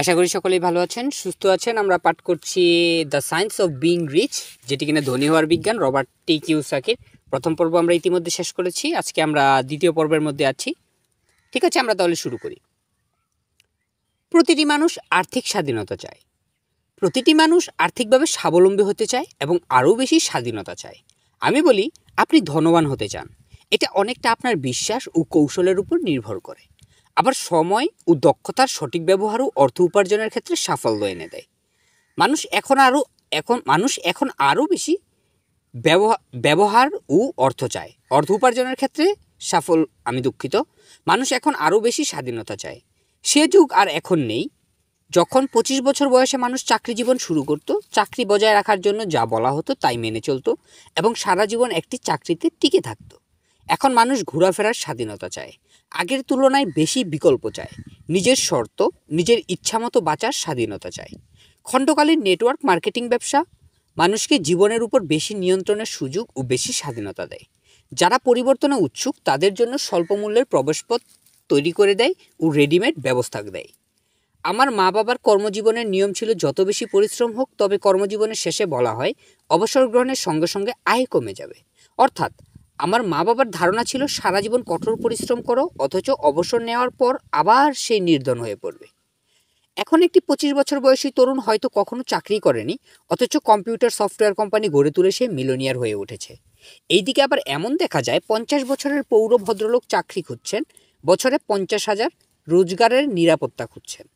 আশা করি সকলেই ভালো আছেন সুস্থ আছেন আমরা পাঠ করছি the science of being rich যেটি কিনা ধনী হওয়ার বিজ্ঞান রবার্ট টি সাকির প্রথম পর্ব আমরা ইতিমধ্যে শেষ করেছি আজকে আমরা দ্বিতীয় পর্বের মধ্যে আছি ঠিক আছে আমরা তাহলে শুরু করি প্রতিটি মানুষ আর্থিক স্বাধীনতা চায় প্রতিটি মানুষ আর্থিকভাবে স্বাবলম্বী হতে চায় এবং আরও বেশি স্বাধীনতা চায় আমি বলি আপনি ধনবান হতে চান এটা অনেকটা আপনার বিশ্বাস ও কৌশলের উপর নির্ভর করে আবার সময় ও দক্ষতার সঠিক ব্যবহারও অর্থ উপার্জনের ক্ষেত্রে সাফল্য এনে দেয় মানুষ এখন আরও এখন মানুষ এখন আরও বেশি ব্যবহার ব্যবহার ও অর্থ চায় অর্থ উপার্জনের ক্ষেত্রে সাফল আমি দুঃখিত মানুষ এখন আরও বেশি স্বাধীনতা চায় সে যুগ আর এখন নেই যখন পঁচিশ বছর বয়সে মানুষ চাকরি জীবন শুরু করত চাকরি বজায় রাখার জন্য যা বলা হতো তাই মেনে চলতো এবং সারা জীবন একটি চাকরিতে টিকে থাকত এখন মানুষ ঘোরাফেরার স্বাধীনতা চায় আগের তুলনায় বেশি বিকল্প চায় নিজের শর্ত নিজের ইচ্ছামতো বাঁচার স্বাধীনতা চায় খণ্ডকালীন নেটওয়ার্ক মার্কেটিং ব্যবসা মানুষকে জীবনের উপর বেশি নিয়ন্ত্রণের সুযোগ ও বেশি স্বাধীনতা দেয় যারা পরিবর্তনে উৎসুক তাদের জন্য স্বল্প মূল্যের প্রবেশপথ তৈরি করে দেয় ও রেডিমেড ব্যবস্থা দেয় আমার মা বাবার কর্মজীবনের নিয়ম ছিল যত বেশি পরিশ্রম হোক তবে কর্মজীবনের শেষে বলা হয় অবসর গ্রহণের সঙ্গে সঙ্গে আয় কমে যাবে অর্থাৎ আমার মা বাবার ধারণা ছিল সারা জীবন কঠোর পরিশ্রম করো অথচ অবসর নেওয়ার পর আবার সেই নির্ধন হয়ে পড়বে এখন একটি পঁচিশ বছর বয়সী তরুণ হয়তো কখনো চাকরি করেনি অথচ কম্পিউটার সফটওয়্যার কোম্পানি গড়ে তুলে সে মিলনিয়ার হয়ে উঠেছে এইদিকে আবার এমন দেখা যায় পঞ্চাশ বছরের পৌর ভদ্রলোক চাকরি খুঁজছেন বছরে পঞ্চাশ হাজার রোজগারের নিরাপত্তা খুঁজছেন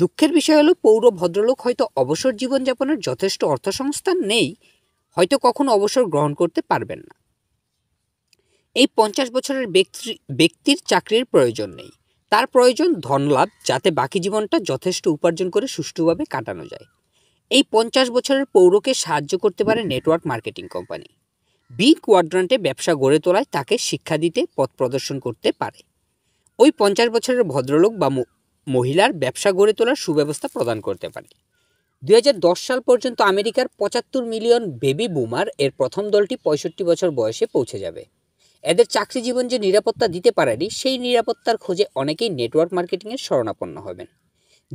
দুঃখের বিষয় হলো পৌর ভদ্রলোক হয়তো অবসর জীবনযাপনের যথেষ্ট অর্থসংস্থান নেই হয়তো কখনো অবসর গ্রহণ করতে পারবেন না এই পঞ্চাশ বছরের ব্যক্তি ব্যক্তির চাকরির প্রয়োজন নেই তার প্রয়োজন ধনলাভ যাতে বাকি জীবনটা যথেষ্ট উপার্জন করে সুষ্ঠুভাবে কাটানো যায় এই পঞ্চাশ বছরের পৌরকে সাহায্য করতে পারে নেটওয়ার্ক মার্কেটিং কোম্পানি বি কোয়াড্রান্টে ব্যবসা গড়ে তোলায় তাকে শিক্ষা দিতে পথ প্রদর্শন করতে পারে ওই পঞ্চাশ বছরের ভদ্রলোক বা মহিলার ব্যবসা গড়ে তোলার সুব্যবস্থা প্রদান করতে পারে দু সাল পর্যন্ত আমেরিকার পঁচাত্তর মিলিয়ন বেবি বুমার এর প্রথম দলটি পঁয়ষট্টি বছর বয়সে পৌঁছে যাবে এদের চাকরি জীবন যে নিরাপত্তা দিতে পারেনি সেই নিরাপত্তার খোঁজে অনেকেই নেটওয়ার্ক মার্কেটিংয়ের শরণাপন্ন হবেন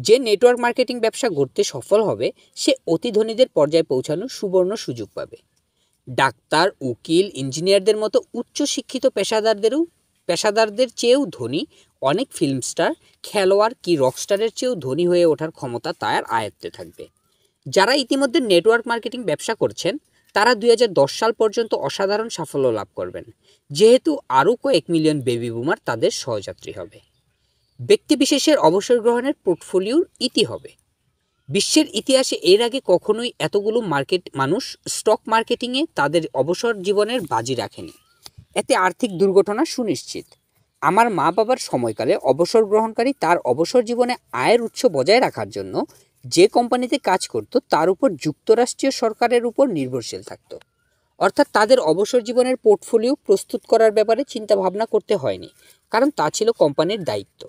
যে নেটওয়ার্ক মার্কেটিং ব্যবসা গড়তে সফল হবে সে অতি ধনীদের পর্যায়ে পৌঁছানোর সুবর্ণ সুযোগ পাবে ডাক্তার উকিল ইঞ্জিনিয়ারদের মতো উচ্চশিক্ষিত পেশাদারদেরও পেশাদারদের চেয়েও ধনী অনেক ফিল্ম স্টার খেলোয়াড় কি রকস্টারের চেয়েও ধনী হয়ে ওঠার ক্ষমতা তার আয়ত্তে থাকবে যারা ইতিমধ্যে নেটওয়ার্ক মার্কেটিং ব্যবসা করছেন তারা দুই সাল পর্যন্ত অসাধারণ সাফল্য লাভ করবেন যেহেতু আরও কয়েক মিলিয়ন বেবি বুমার তাদের সহযাত্রী হবে ব্যক্তিবিশেষের অবসর গ্রহণের পোর্টফোলিওর ইতি হবে বিশ্বের ইতিহাসে এর আগে কখনোই এতগুলো মার্কেট মানুষ স্টক মার্কেটিংয়ে তাদের অবসর জীবনের বাজি রাখেনি এতে আর্থিক দুর্ঘটনা সুনিশ্চিত আমার মা বাবার সময়কালে অবসর গ্রহণকারী তার অবসর জীবনে আয়ের উৎস বজায় রাখার জন্য যে কোম্পানিতে কাজ করত তার উপর যুক্তরাষ্ট্রীয় সরকারের উপর নির্ভরশীল থাকত অর্থাৎ তাদের অবসর জীবনের পোর্টফোলিও প্রস্তুত করার ব্যাপারে চিন্তা ভাবনা করতে হয়নি কারণ তা ছিল কোম্পানির দায়িত্ব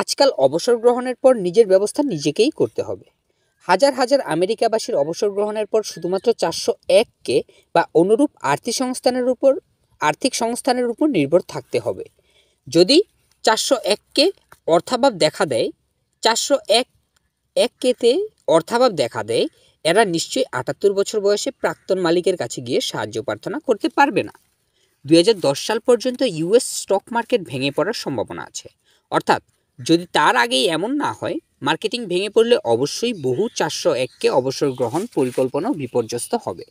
আজকাল অবসর গ্রহণের পর নিজের ব্যবস্থা নিজেকেই করতে হবে হাজার হাজার আমেরিকাবাসীর অবসর গ্রহণের পর শুধুমাত্র চারশো এককে বা অনুরূপ আর্থিক সংস্থানের উপর আর্থিক সংস্থানের উপর নির্ভর থাকতে হবে যদি চারশো এককে অর্থাভাব দেখা দেয় চারশো এক এক কেতে অর্থাভাব দেখা দেয় এরা নিশ্চয়ই আটাত্তর বছর বয়সে প্রাক্তন মালিকের কাছে গিয়ে সাহায্য প্রার্থনা করতে পারবে না দু সাল পর্যন্ত ইউএস স্টক মার্কেট ভেঙে পড়ার সম্ভাবনা আছে অর্থাৎ যদি তার আগেই এমন না হয় মার্কেটিং ভেঙে পড়লে অবশ্যই বহু চারশো এককে অবসর গ্রহণ পরিকল্পনাও বিপর্যস্ত হবে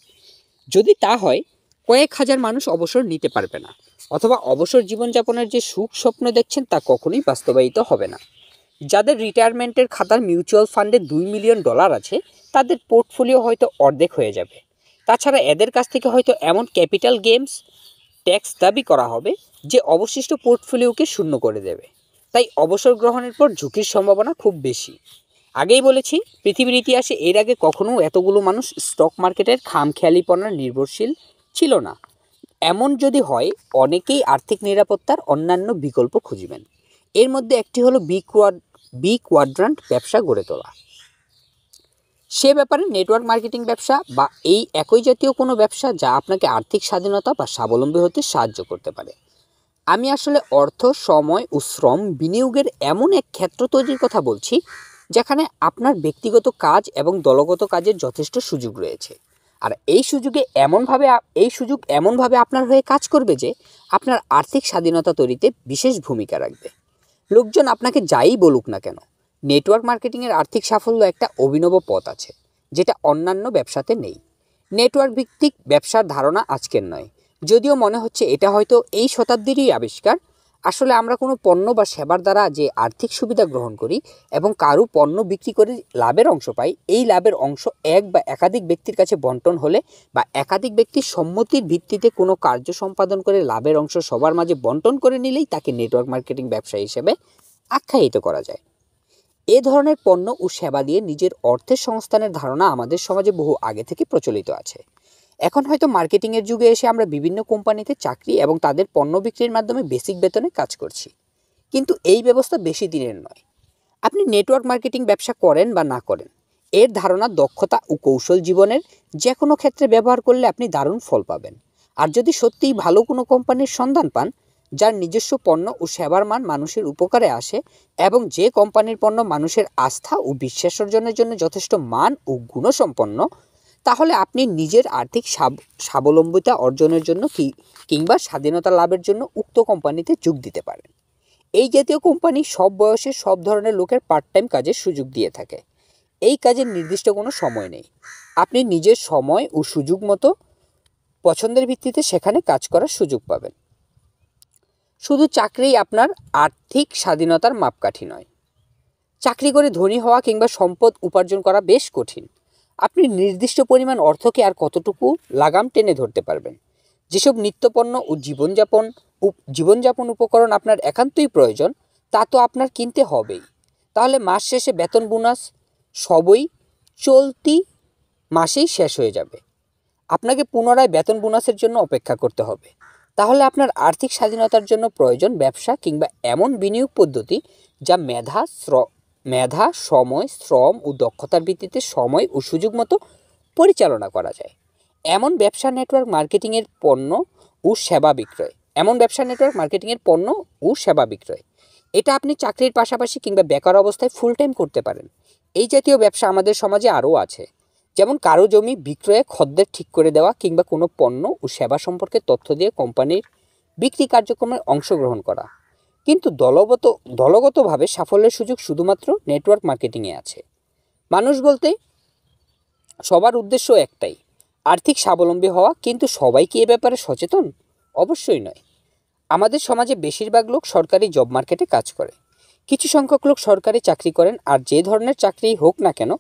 যদি তা হয় কয়েক হাজার মানুষ অবসর নিতে পারবে না অথবা অবসর জীবনযাপনের যে সুখ স্বপ্ন দেখছেন তা কখনোই বাস্তবায়িত হবে না যাদের রিটায়ারমেন্টের খাতার মিউচুয়াল ফান্ডে দুই মিলিয়ন ডলার আছে তাদের পোর্টফোলিও হয়তো অর্ধেক হয়ে যাবে তাছাড়া এদের কাছ থেকে হয়তো এমন ক্যাপিটাল গেমস ট্যাক্স দাবি করা হবে যে অবশিষ্ট পোর্টফোলিওকে শূন্য করে দেবে তাই অবসর গ্রহণের পর ঝুঁকির সম্ভাবনা খুব বেশি আগেই বলেছি পৃথিবীর ইতিহাসে এর আগে কখনো এতগুলো মানুষ স্টক মার্কেটের খামখেয়ালিপনার নির্ভরশীল ছিল না এমন যদি হয় অনেকেই আর্থিক নিরাপত্তার অন্যান্য বিকল্প খুঁজবেন এর মধ্যে একটি হলো বিগ কোয়াড বি কোয়াড্রান্ট ব্যবসা গড়ে তোলা সে ব্যাপারে নেটওয়ার্ক মার্কেটিং ব্যবসা বা এই একই জাতীয় কোনো ব্যবসা যা আপনাকে আর্থিক স্বাধীনতা বা স্বাবলম্বী হতে সাহায্য করতে পারে আমি আসলে অর্থ সময় ও শ্রম বিনিয়োগের এমন এক ক্ষেত্র তৈরির কথা বলছি যেখানে আপনার ব্যক্তিগত কাজ এবং দলগত কাজের যথেষ্ট সুযোগ রয়েছে আর এই সুযোগে এমনভাবে এই সুযোগ এমনভাবে আপনার হয়ে কাজ করবে যে আপনার আর্থিক স্বাধীনতা তৈরিতে বিশেষ ভূমিকা রাখবে লোকজন আপনাকে যাই বলুক না কেন নেটওয়ার্ক মার্কেটিংয়ের আর্থিক সাফল্য একটা অভিনব পথ আছে যেটা অন্যান্য ব্যবসাতে নেই নেটওয়ার্ক ভিত্তিক ব্যবসার ধারণা আজকের নয় যদিও মনে হচ্ছে এটা হয়তো এই শতাব্দীরই আবিষ্কার আসলে আমরা কোনো পণ্য বা সেবার দ্বারা যে আর্থিক সুবিধা গ্রহণ করি এবং কারু পণ্য বিক্রি করে লাভের অংশ পাই এই লাভের অংশ এক বা একাধিক ব্যক্তির কাছে বন্টন হলে বা একাধিক ব্যক্তির সম্মতির ভিত্তিতে কোনো কার্য সম্পাদন করে লাভের অংশ সবার মাঝে বন্টন করে নিলেই তাকে নেটওয়ার্ক মার্কেটিং ব্যবসা হিসেবে আখ্যায়িত করা যায় এ ধরনের পণ্য ও সেবা দিয়ে নিজের অর্থের সংস্থানের ধারণা আমাদের সমাজে বহু আগে থেকে প্রচলিত আছে এখন হয়তো মার্কেটিংয়ের যুগে এসে আমরা বিভিন্ন কোম্পানিতে চাকরি এবং তাদের পণ্য বিক্রির মাধ্যমে বেসিক বেতনে কাজ করছি কিন্তু এই ব্যবস্থা বেশি দিনের নয় আপনি নেটওয়ার্ক মার্কেটিং ব্যবসা করেন বা না করেন এর ধারণা দক্ষতা ও কৌশল জীবনের যে কোনো ক্ষেত্রে ব্যবহার করলে আপনি দারুণ ফল পাবেন আর যদি সত্যিই ভালো কোনো কোম্পানির সন্ধান পান যার নিজস্ব পণ্য ও সেবার মান মানুষের উপকারে আসে এবং যে কোম্পানির পণ্য মানুষের আস্থা ও বিশ্বাস অর্জনের জন্য যথেষ্ট মান ও গুণসম্পন্ন তাহলে আপনি নিজের আর্থিক স্বাবলম্বিতা অর্জনের জন্য কি কিংবা স্বাধীনতা লাভের জন্য উক্ত কোম্পানিতে যোগ দিতে পারেন এই জাতীয় কোম্পানি সব বয়সে সব ধরনের লোকের পার্ট টাইম কাজের সুযোগ দিয়ে থাকে এই কাজের নির্দিষ্ট কোনো সময় নেই আপনি নিজের সময় ও সুযোগ মতো পছন্দের ভিত্তিতে সেখানে কাজ করার সুযোগ পাবেন শুধু চাকরি আপনার আর্থিক স্বাধীনতার মাপকাঠি নয় চাকরি করে ধনী হওয়া কিংবা সম্পদ উপার্জন করা বেশ কঠিন আপনি নির্দিষ্ট পরিমাণ অর্থকে আর কতটুকু লাগাম টেনে ধরতে পারবেন যেসব নিত্যপণ্য ও জীবনযাপন জীবনযাপন উপকরণ আপনার একান্তই প্রয়োজন তা তো আপনার কিনতে হবেই তাহলে মাস শেষে বেতন বোনাস সবই চলতি মাসেই শেষ হয়ে যাবে আপনাকে পুনরায় বেতন বোনাসের জন্য অপেক্ষা করতে হবে তাহলে আপনার আর্থিক স্বাধীনতার জন্য প্রয়োজন ব্যবসা কিংবা এমন বিনিয়োগ পদ্ধতি যা মেধা মেধা সময় শ্রম ও দক্ষতার ভিত্তিতে সময় ও সুযোগ মতো পরিচালনা করা যায় এমন ব্যবসা নেটওয়ার্ক মার্কেটিংয়ের পণ্য ও সেবা বিক্রয় এমন ব্যবসা নেটওয়ার্ক মার্কেটিংয়ের পণ্য ও সেবা বিক্রয় এটা আপনি চাকরির পাশাপাশি কিংবা বেকার অবস্থায় ফুল টাইম করতে পারেন এই জাতীয় ব্যবসা আমাদের সমাজে আরও আছে যেমন কারো জমি বিক্রয়ে খদ্দের ঠিক করে দেওয়া কিংবা কোনো পণ্য ও সেবা সম্পর্কে তথ্য দিয়ে কোম্পানির বিক্রি কার্যক্রমে অংশগ্রহণ করা কিন্তু দলগত দলগতভাবে সাফল্যের সুযোগ শুধুমাত্র নেটওয়ার্ক মার্কেটিংয়ে আছে মানুষ বলতে সবার উদ্দেশ্য একটাই আর্থিক স্বাবলম্বী হওয়া কিন্তু সবাই কি এ ব্যাপারে সচেতন অবশ্যই নয় আমাদের সমাজে বেশিরভাগ লোক সরকারি জব মার্কেটে কাজ করে কিছু সংখ্যক লোক সরকারি চাকরি করেন আর যে ধরনের চাকরি হোক না কেন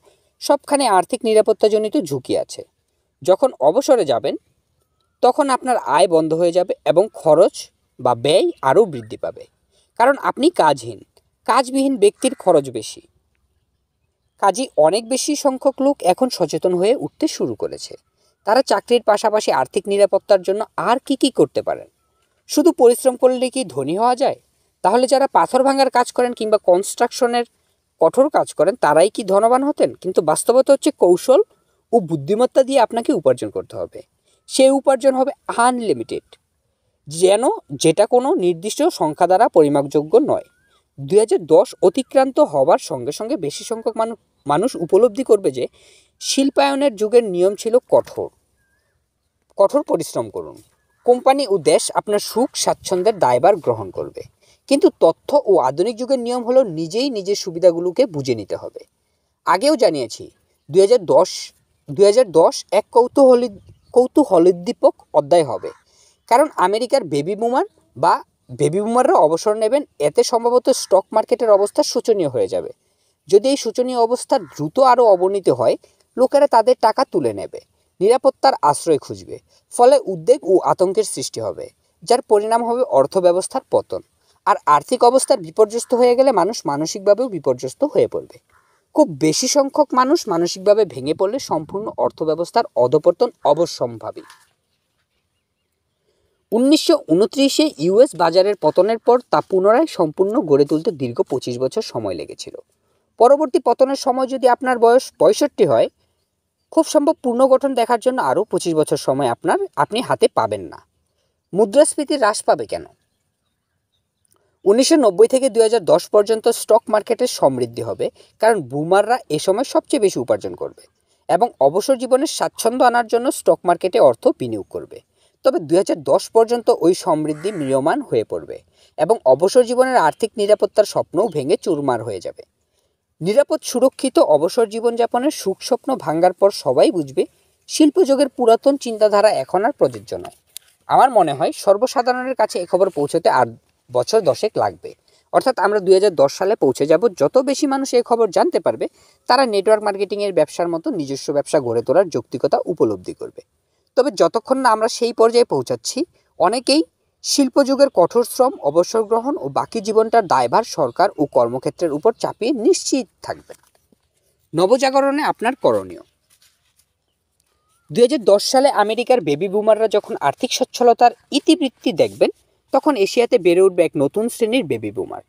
সবখানে আর্থিক নিরাপত্তাজনিত ঝুঁকি আছে যখন অবসরে যাবেন তখন আপনার আয় বন্ধ হয়ে যাবে এবং খরচ বা ব্যয় আরও বৃদ্ধি পাবে কারণ আপনি কাজহীন কাজবিহীন ব্যক্তির খরচ বেশি কাজে অনেক বেশি সংখ্যক লোক এখন সচেতন হয়ে উঠতে শুরু করেছে তারা চাকরির পাশাপাশি আর্থিক নিরাপত্তার জন্য আর কি কি করতে পারেন শুধু পরিশ্রম করলে কি ধনী হওয়া যায় তাহলে যারা পাথর ভাঙার কাজ করেন কিংবা কনস্ট্রাকশনের কঠোর কাজ করেন তারাই কি ধনবান হতেন কিন্তু বাস্তবতা হচ্ছে কৌশল ও বুদ্ধিমত্তা দিয়ে আপনাকে উপার্জন করতে হবে সেই উপার্জন হবে আনলিমিটেড যেন যেটা কোনো নির্দিষ্ট সংখ্যা দ্বারা পরিমাপযোগ্য নয় দুই অতিক্রান্ত হওয়ার সঙ্গে সঙ্গে বেশি সংখ্যক মানুষ মানুষ উপলব্ধি করবে যে শিল্পায়নের যুগের নিয়ম ছিল কঠোর কঠোর পরিশ্রম করুন কোম্পানি ও দেশ আপনার সুখ স্বাচ্ছন্দ্যের দায়বার গ্রহণ করবে কিন্তু তথ্য ও আধুনিক যুগের নিয়ম হলো নিজেই নিজের সুবিধাগুলোকে বুঝে নিতে হবে আগেও জানিয়েছি হাজার দশ দুই হাজার দশ এক কৌতূহলী কৌতূহলোদ্দীপক অধ্যায় হবে কারণ আমেরিকার বেবি বুমার বা বেবি বুমাররা অবসর নেবেন এতে সম্ভবত স্টক মার্কেটের অবস্থা শোচনীয় হয়ে যাবে যদি এই শোচনীয় অবস্থা দ্রুত আরও অবনীত হয় লোকেরা তাদের টাকা তুলে নেবে নিরাপত্তার আশ্রয় খুঁজবে ফলে উদ্বেগ ও আতঙ্কের সৃষ্টি হবে যার পরিণাম হবে অর্থব্যবস্থার পতন আর আর্থিক অবস্থার বিপর্যস্ত হয়ে গেলে মানুষ মানসিকভাবেও বিপর্যস্ত হয়ে পড়বে খুব বেশি সংখ্যক মানুষ মানসিকভাবে ভেঙে পড়লে সম্পূর্ণ অর্থব্যবস্থার অধপতন অবশ্যম্ভাবী উনিশশো উনত্রিশে ইউএস বাজারের পতনের পর তা পুনরায় সম্পূর্ণ গড়ে তুলতে দীর্ঘ পঁচিশ বছর সময় লেগেছিল পরবর্তী পতনের সময় যদি আপনার বয়স পঁয়ষট্টি হয় খুব সম্ভব পুনর্গঠন দেখার জন্য আরও পঁচিশ বছর সময় আপনার আপনি হাতে পাবেন না মুদ্রাস্ফীতি হ্রাস পাবে কেন উনিশশো নব্বই থেকে দু পর্যন্ত স্টক মার্কেটের সমৃদ্ধি হবে কারণ বুমাররা এ সময় সবচেয়ে বেশি উপার্জন করবে এবং অবসর জীবনের স্বাচ্ছন্দ্য আনার জন্য স্টক মার্কেটে অর্থ বিনিয়োগ করবে তবে দুই পর্যন্ত ওই সমৃদ্ধি মিয়মান হয়ে পড়বে এবং অবসর জীবনের আর্থিক নিরাপত্তার স্বপ্নও ভেঙে চুরমার হয়ে যাবে নিরাপদ সুরক্ষিত অবসর জীবনযাপনের সুখ স্বপ্ন ভাঙ্গার পর সবাই বুঝবে যুগের পুরাতন চিন্তাধারা এখন আর প্রযোজ্য নয় আমার মনে হয় সর্বসাধারণের কাছে এ খবর পৌঁছতে আর বছর দশেক লাগবে অর্থাৎ আমরা দুই সালে পৌঁছে যাব যত বেশি মানুষ এই খবর জানতে পারবে তারা নেটওয়ার্ক মার্কেটিংয়ের ব্যবসার মতো নিজস্ব ব্যবসা গড়ে তোলার যৌক্তিকতা উপলব্ধি করবে তবে যতক্ষণ না আমরা সেই পর্যায়ে পৌঁছাচ্ছি অনেকেই শিল্পযুগের কঠোর শ্রম অবসর গ্রহণ ও বাকি জীবনটার দায়ভার সরকার ও কর্মক্ষেত্রের উপর চাপিয়ে নিশ্চিত থাকবেন নবজাগরণে আপনার করণীয় দু সালে আমেরিকার বেবি বুমাররা যখন আর্থিক সচ্ছলতার ইতিবৃত্তি দেখবেন তখন এশিয়াতে বেড়ে উঠবে এক নতুন শ্রেণীর বেবি বুমার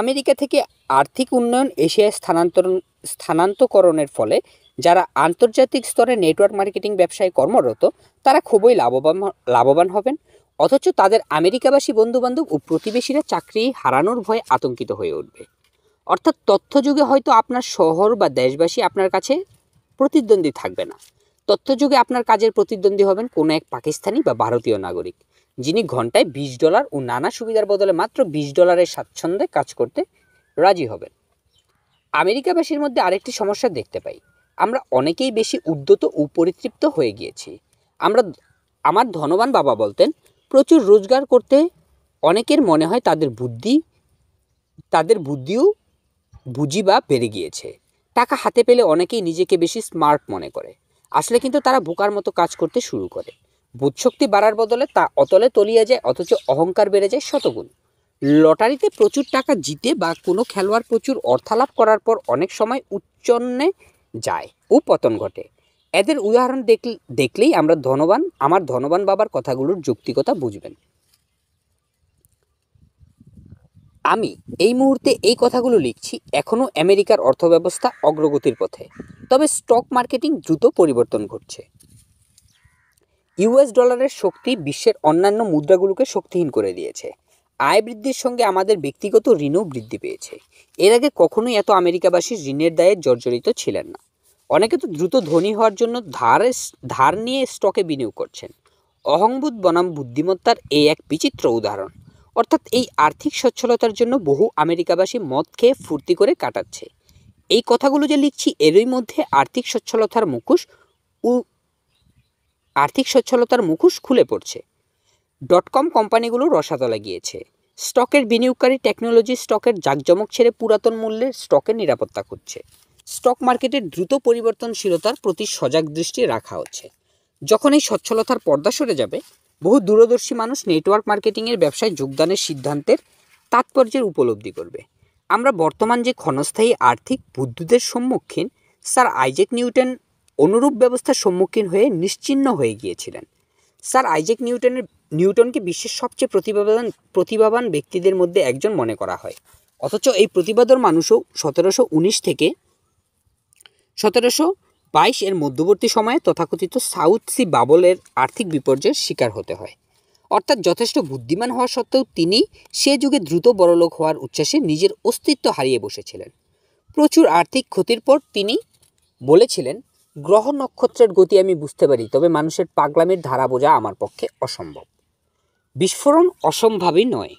আমেরিকা থেকে আর্থিক উন্নয়ন এশিয়ায় স্থানান্তরণ স্থানান্তকরণের ফলে যারা আন্তর্জাতিক স্তরে নেটওয়ার্ক মার্কেটিং ব্যবসায় কর্মরত তারা খুবই লাভবান লাভবান হবেন অথচ তাদের আমেরিকাবাসী বন্ধুবান্ধব ও প্রতিবেশীরা চাকরি হারানোর ভয়ে আতঙ্কিত হয়ে উঠবে অর্থাৎ তথ্যযুগে হয়তো আপনার শহর বা দেশবাসী আপনার কাছে প্রতিদ্বন্দ্বী থাকবে না তথ্যযুগে আপনার কাজের প্রতিদ্বন্দ্বী হবেন কোনো এক পাকিস্তানি বা ভারতীয় নাগরিক যিনি ঘন্টায় বিশ ডলার ও নানা সুবিধার বদলে মাত্র বিশ ডলারের স্বাচ্ছন্দ্যে কাজ করতে রাজি হবেন আমেরিকাবাসীর মধ্যে আরেকটি সমস্যা দেখতে পাই আমরা অনেকেই বেশি উদ্যত ও পরিতৃপ্ত হয়ে গিয়েছি আমরা আমার ধনবান বাবা বলতেন প্রচুর রোজগার করতে অনেকের মনে হয় তাদের বুদ্ধি তাদের বুদ্ধিও বুঝি বা বেড়ে গিয়েছে টাকা হাতে পেলে অনেকেই নিজেকে বেশি স্মার্ট মনে করে আসলে কিন্তু তারা বোকার মতো কাজ করতে শুরু করে বুধশক্তি বাড়ার বদলে তা অতলে তলিয়ে যায় অথচ অহংকার বেড়ে যায় শতগুণ লটারিতে প্রচুর টাকা জিতে বা কোনো খেলোয়াড় প্রচুর অর্থালাভ করার পর অনেক সময় উচ্চন্নে যায় ও পতন ঘটে এদের উদাহরণ দেখলেই আমরা ধনবান আমার ধনবান বাবার কথাগুলোর যুক্তিকতা বুঝবেন আমি এই মুহূর্তে এই কথাগুলো লিখছি এখনও আমেরিকার অর্থব্যবস্থা অগ্রগতির পথে তবে স্টক মার্কেটিং দ্রুত পরিবর্তন ঘটছে ইউএস ডলারের শক্তি বিশ্বের অন্যান্য মুদ্রাগুলোকে শক্তিহীন করে দিয়েছে আয় বৃদ্ধির সঙ্গে আমাদের ব্যক্তিগত ঋণও বৃদ্ধি পেয়েছে এর আগে কখনোই এত আমেরিকাবাসী ঋণের দায়ে জর্জরিত ছিলেন না অনেকে তো দ্রুত ধনী হওয়ার জন্য ধারে ধার নিয়ে স্টকে বিনিয়োগ করছেন অহংবোধ বনাম বুদ্ধিমত্তার এই এক বিচিত্র উদাহরণ অর্থাৎ এই আর্থিক সচ্ছলতার জন্য বহু আমেরিকাবাসী মদ খেয়ে ফুর্তি করে কাটাচ্ছে এই কথাগুলো যে লিখছি এরই মধ্যে আর্থিক সচ্ছলতার মুখোশ উ আর্থিক সচ্ছলতার মুখোশ খুলে পড়ছে ডট কম কোম্পানিগুলো রসাতলা গিয়েছে স্টকের বিনিয়োগকারী টেকনোলজি স্টকের জাঁকজমক ছেড়ে পুরাতন মূল্যের স্টকের নিরাপত্তা করছে স্টক মার্কেটের দ্রুত পরিবর্তনশীলতার প্রতি সজাগ দৃষ্টি রাখা হচ্ছে যখন এই সচ্ছলতার পর্দা সরে যাবে বহু দূরদর্শী মানুষ নেটওয়ার্ক মার্কেটিংয়ের ব্যবসায় যোগদানের সিদ্ধান্তের তাৎপর্যের উপলব্ধি করবে আমরা বর্তমান যে ক্ষণস্থায়ী আর্থিক বুদ্ধদের সম্মুখীন স্যার আইজেক নিউটন অনুরূপ ব্যবস্থার সম্মুখীন হয়ে নিশ্চিন্ন হয়ে গিয়েছিলেন স্যার আইজেক নিউটনের নিউটনকে বিশ্বের সবচেয়ে প্রতিভাবান প্রতিভাবান ব্যক্তিদের মধ্যে একজন মনে করা হয় অথচ এই প্রতিবাদর মানুষও সতেরোশো উনিশ থেকে সতেরোশো বাইশ এর মধ্যবর্তী সময়ে তথাকথিত সাউথ সি বাবলের আর্থিক বিপর্যয়ের শিকার হতে হয় অর্থাৎ যথেষ্ট বুদ্ধিমান হওয়া সত্ত্বেও তিনি সে যুগে দ্রুত বড়লোক হওয়ার উচ্ছ্বাসে নিজের অস্তিত্ব হারিয়ে বসেছিলেন প্রচুর আর্থিক ক্ষতির পর তিনি বলেছিলেন গ্রহ নক্ষত্রের গতি আমি বুঝতে পারি তবে মানুষের পাগলামির ধারা বোঝা আমার পক্ষে অসম্ভব বিস্ফোরণ অসম্ভাবই নয়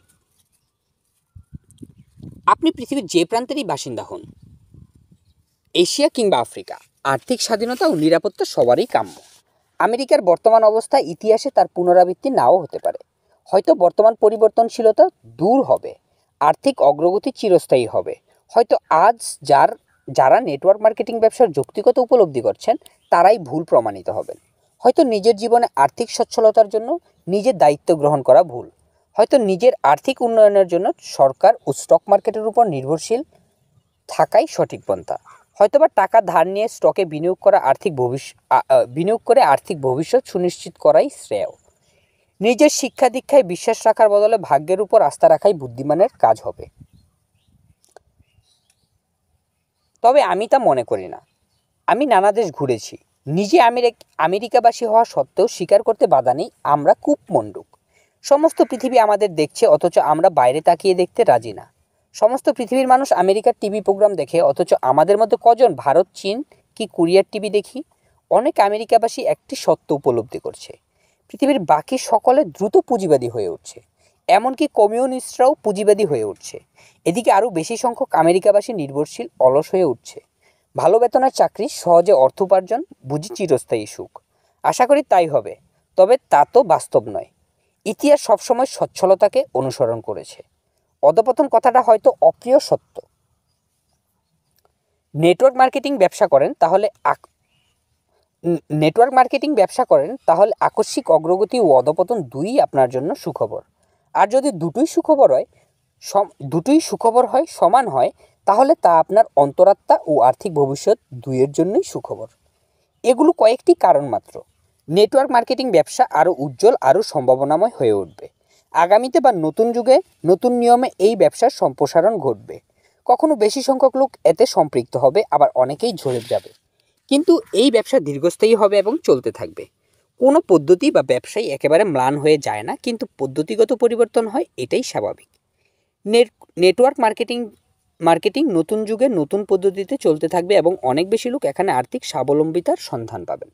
আপনি পৃথিবীর যে প্রান্তেরই বাসিন্দা হন এশিয়া কিংবা আফ্রিকা আর্থিক স্বাধীনতা ও নিরাপত্তা সবারই কাম্য আমেরিকার বর্তমান অবস্থা ইতিহাসে তার পুনরাবৃত্তি নাও হতে পারে হয়তো বর্তমান পরিবর্তনশীলতা দূর হবে আর্থিক অগ্রগতি চিরস্থায়ী হবে হয়তো আজ যার যারা নেটওয়ার্ক মার্কেটিং ব্যবসার যুক্তিগত উপলব্ধি করছেন তারাই ভুল প্রমাণিত হবেন হয়তো নিজের জীবনে আর্থিক সচ্ছলতার জন্য নিজের দায়িত্ব গ্রহণ করা ভুল হয়তো নিজের আর্থিক উন্নয়নের জন্য সরকার ও স্টক মার্কেটের উপর নির্ভরশীল থাকাই সঠিক পন্থা হয়তোবা টাকা ধার নিয়ে স্টকে বিনিয়োগ করা আর্থিক ভবিষ্যৎ বিনিয়োগ করে আর্থিক ভবিষ্যৎ সুনিশ্চিত করাই শ্রেয় নিজের শিক্ষা দীক্ষায় বিশ্বাস রাখার বদলে ভাগ্যের উপর আস্থা রাখাই বুদ্ধিমানের কাজ হবে তবে আমি তা মনে করি না আমি নানা দেশ ঘুরেছি নিজে আমেরিকাবাসী হওয়া সত্ত্বেও স্বীকার করতে বাধা নেই আমরা কূপমণ্ডুক সমস্ত পৃথিবী আমাদের দেখছে অথচ আমরা বাইরে তাকিয়ে দেখতে রাজি না সমস্ত পৃথিবীর মানুষ আমেরিকার টিভি প্রোগ্রাম দেখে অথচ আমাদের মধ্যে কজন ভারত চীন কি কোরিয়ার টিভি দেখি অনেক আমেরিকাবাসী একটি সত্য উপলব্ধি করছে পৃথিবীর বাকি সকলে দ্রুত পুঁজিবাদী হয়ে উঠছে এমনকি কমিউনিস্টরাও পুঁজিবাদী হয়ে উঠছে এদিকে আরও বেশি সংখ্যক আমেরিকাবাসী নির্ভরশীল অলস হয়ে উঠছে ভালো বেতনের চাকরি সহজে অর্থ উপার্জন বুঝি চিরস্থায়ী সুখ আশা করি তাই হবে তবে তা তো বাস্তব নয় ইতিহাস সবসময় সচ্ছলতাকে অনুসরণ করেছে অধপতন কথাটা হয়তো অপ্রিয় সত্য নেটওয়ার্ক মার্কেটিং ব্যবসা করেন তাহলে নেটওয়ার্ক মার্কেটিং ব্যবসা করেন তাহলে আকস্মিক অগ্রগতি ও অধপতন দুই আপনার জন্য সুখবর আর যদি দুটোই সুখবর হয় সম দুটোই সুখবর হয় সমান হয় তাহলে তা আপনার অন্তরাত্মা ও আর্থিক ভবিষ্যৎ দুইয়ের জন্যই সুখবর এগুলো কয়েকটি কারণ মাত্র নেটওয়ার্ক মার্কেটিং ব্যবসা আরও উজ্জ্বল আরও সম্ভাবনাময় হয়ে উঠবে আগামীতে বা নতুন যুগে নতুন নিয়মে এই ব্যবসার সম্প্রসারণ ঘটবে কখনো বেশি সংখ্যক লোক এতে সম্পৃক্ত হবে আবার অনেকেই ঝরে যাবে কিন্তু এই ব্যবসা দীর্ঘস্থায়ী হবে এবং চলতে থাকবে কোনো পদ্ধতি বা ব্যবসায়ী একেবারে ম্লান হয়ে যায় না কিন্তু পদ্ধতিগত পরিবর্তন হয় এটাই স্বাভাবিক নেটওয়ার্ক মার্কেটিং মার্কেটিং নতুন যুগে নতুন পদ্ধতিতে চলতে থাকবে এবং অনেক বেশি লোক এখানে আর্থিক স্বাবলম্বিতার সন্ধান পাবেন